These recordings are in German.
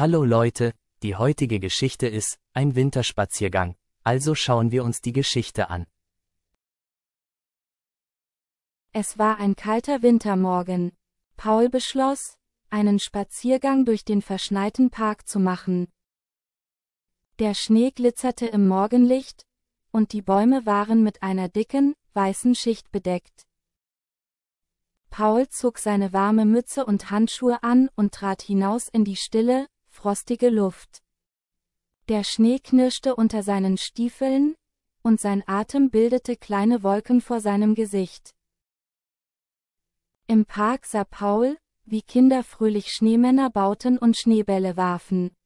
Hallo Leute, die heutige Geschichte ist ein Winterspaziergang, also schauen wir uns die Geschichte an. Es war ein kalter Wintermorgen. Paul beschloss, einen Spaziergang durch den verschneiten Park zu machen. Der Schnee glitzerte im Morgenlicht, und die Bäume waren mit einer dicken, weißen Schicht bedeckt. Paul zog seine warme Mütze und Handschuhe an und trat hinaus in die Stille, frostige Luft. Der Schnee knirschte unter seinen Stiefeln, und sein Atem bildete kleine Wolken vor seinem Gesicht. Im Park sah Paul, wie Kinder fröhlich Schneemänner bauten und Schneebälle warfen.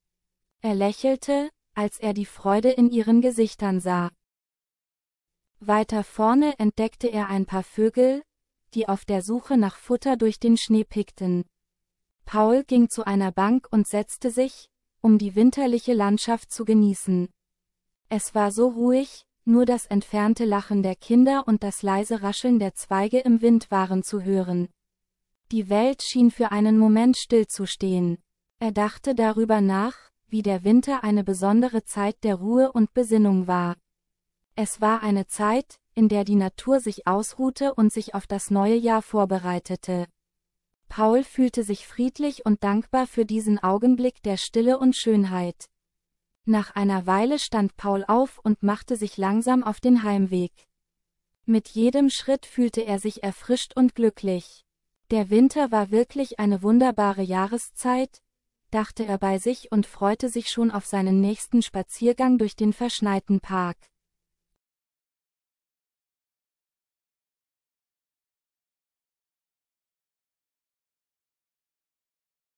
Er lächelte, als er die Freude in ihren Gesichtern sah. Weiter vorne entdeckte er ein paar Vögel, die auf der Suche nach Futter durch den Schnee pickten. Paul ging zu einer Bank und setzte sich, um die winterliche Landschaft zu genießen. Es war so ruhig, nur das entfernte Lachen der Kinder und das leise Rascheln der Zweige im Wind waren zu hören. Die Welt schien für einen Moment stillzustehen. Er dachte darüber nach, wie der Winter eine besondere Zeit der Ruhe und Besinnung war. Es war eine Zeit, in der die Natur sich ausruhte und sich auf das neue Jahr vorbereitete. Paul fühlte sich friedlich und dankbar für diesen Augenblick der Stille und Schönheit. Nach einer Weile stand Paul auf und machte sich langsam auf den Heimweg. Mit jedem Schritt fühlte er sich erfrischt und glücklich. Der Winter war wirklich eine wunderbare Jahreszeit, dachte er bei sich und freute sich schon auf seinen nächsten Spaziergang durch den verschneiten Park.